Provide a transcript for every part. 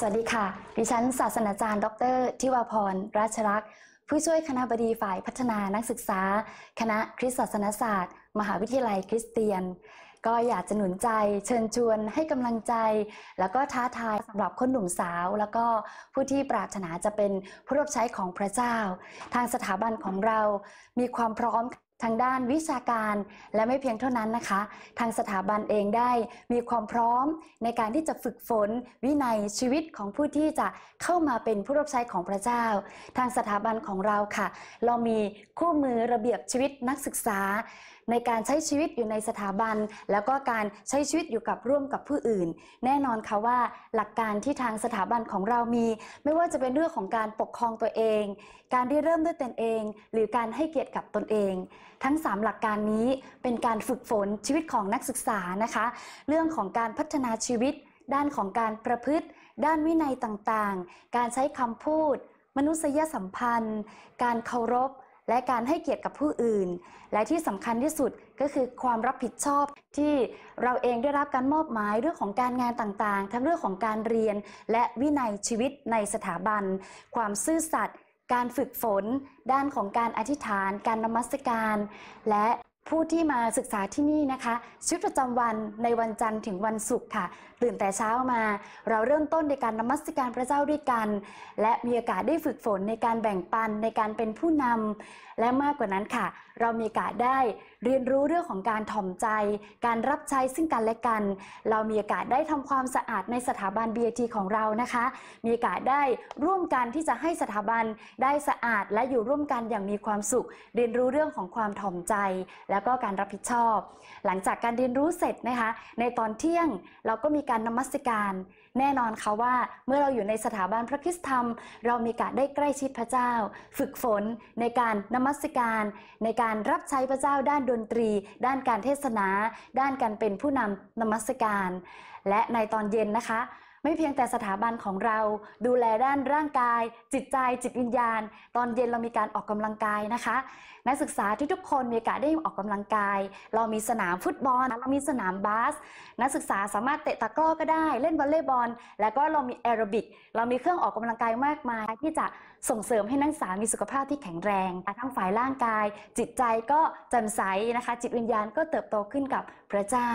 สวัสดีค่ะ ดิฉันศาสนาจารย์ ดรทิวาพรราชรักษ์ผู้ช่วยคณะบดีฝ่ายพัฒนานักศึกษา คณะคริสตศาสนศาสตร์ มหาวิทยาลัยคริสเตียน ก็อยากจะหนุนใจเชิญชวนให้กำลังใจ แล้วก็ท้าทายสำหรับคนหนุ่มสาว แล้วก็ผู้ที่ปรารถนาจะเป็นผู้รับใช้ของพระเจ้า ทางสถาบันของเรามีความพร้อมทางด้านวิชาการและไม่เพียงเท่านั้นนะคะ ทางสถาบันเองได้มีความพร้อมในการที่จะฝึกฝนวินัยชีวิตของผู้ที่จะเข้ามาเป็นผู้รับใช้ของพระเจ้า ทางสถาบันของเราค่ะ เรามีคู่มือระเบียบชีวิตนักศึกษาในการใช้ชีวิตอยู่ในสถาบัน แล้วก็การใช้ชีวิตอยู่กับร่วมกับผู้อื่น แน่นอนค่ะว่าหลักการที่ทางสถาบันของเรามี ไม่ว่าจะเป็นเรื่องของการปกครองตัวเอง การเริ่มด้วยตนเอง หรือการให้เกียรติกับตนเอง ทั้ง 3 หลักการนี้เป็นการฝึกฝนชีวิตของนักศึกษานะคะ เรื่องของการพัฒนาชีวิต ด้านของการประพฤติ ด้านวินัยต่างๆ การใช้คำพูด มนุษยสัมพันธ์ การเคารพและการให้เกียรติกับผู้อื่น และที่สำคัญที่สุดก็คือความรับผิดชอบที่เราเองได้รับการมอบหมายเรื่องของการงานต่างๆ ทั้งเรื่องของการเรียนและวินัยชีวิตในสถาบัน ความซื่อสัตย์การฝึกฝน ด้านของการอธิษฐาน การนมัสการ และผู้ที่มาศึกษาที่นี่นะคะชีวิตประจำวันในวันจันทร์ถึงวันศุกร์ค่ะ ตื่นแต่เช้ามา เราเริ่มต้นในการนมัสการพระเจ้าด้วยกัน และมีโอกาสได้ฝึกฝนในการแบ่งปันในการเป็นผู้นำและมากกว่านั้นค่ะ เรามีโอกาสได้เรียนรู้เรื่องของการถ่อมใจ การรับใช้ซึ่งกันและกัน เรามีโอกาสได้ทำความสะอาดในสถาบัน b a t ของเรานะคะ มีโอกาสได้ร่วมกันที่จะให้สถาบันได้สะอาดและอยู่ร่วมกันอย่างมีความสุข เรียนรู้เรื่องของความถ่อมใจแล้วก็การรับผิดชอบ หลังจากการเรียนรู้เสร็จนะคะ ในตอนเที่ยงเราก็มีการนมัสการแน่นอนค่ะว่าเมื่อเราอยู่ในสถาบันพระคิสธรรม เรามีการได้ใกล้ชิดพระเจ้า ฝึกฝนในการนมัสการ ในการรับใช้พระเจ้าด้านดนตรี ด้านการเทศนา ด้านการเป็นผู้นำนมัสการ และในตอนเย็นนะคะไม่เพียงแต่สถาบันของเรา ดูแลด้านร่างกาย จิตใจจิตวิญญาณ ตอนเย็นเรามีการออกกำลังกายนะคะ นักศึกษาทุกๆคนมีโอกาสได้ออกกำลังกาย เรามีสนามฟุตบอล เรามีสนามบาส นักศึกษาสามารถเตะตะกร้อก็ได้เล่นวอลเลย์บอล แล้วก็เรามีแอโรบิกเรามีเครื่องออกกำลังกายมากมาย ที่จะส่งเสริมให้นักศึกษามีสุขภาพที่แข็งแรงทั้งฝ่ายร่างกาย จิตใจก็แจ่มใสนะคะ จิตวิญญาณก็เติบโตขึ้นกับพระเจ้า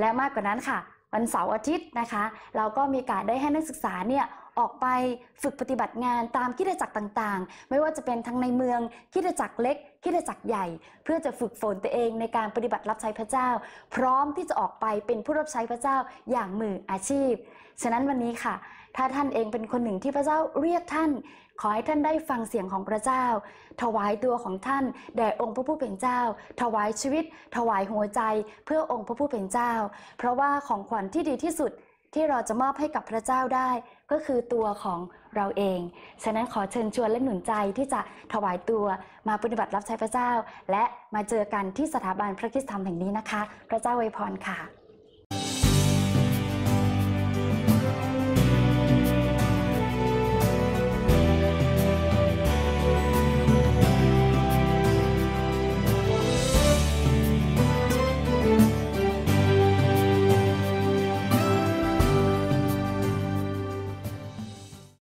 และมากกว่านั้นค่ะวันเสาร์อาทิตย์นะคะ เราก็มีการได้ให้นักศึกษาเนี่ยออกไปฝึกปฏิบัติงานตามคิดจักรต่างๆ ไม่ว่าจะเป็นทั้งในเมืองคิดจักรเล็ก คิดจักรใหญ่ เพื่อจะฝึกฝนตัวเองในการปฏิบัติรับใช้พระเจ้า พร้อมที่จะออกไปเป็นผู้รับใช้พระเจ้าอย่างมืออาชีพฉะนั้นวันนี้ค่ะ ถ้าท่านเองเป็นคนหนึ่งที่พระเจ้าเรียกท่าน ขอให้ท่านได้ฟังเสียงของพระเจ้า ถวายตัวของท่านแด่องค์พระผู้เป็นเจ้า ถวายชีวิต ถวายหัวใจ เพื่อองค์พระผู้เป็นเจ้า เพราะว่าของขวัญที่ดีที่สุดที่เราจะมอบให้กับพระเจ้าได้ก็คือตัวของเราเอง ฉะนั้นขอเชิญชวนและหนุนใจที่จะถวายตัวมาปฏิบัติรับใช้พระเจ้า และมาเจอกันที่สถาบันพระคิดธรรมแห่งนี้นะคะ พระเจ้าไวพรค่ะ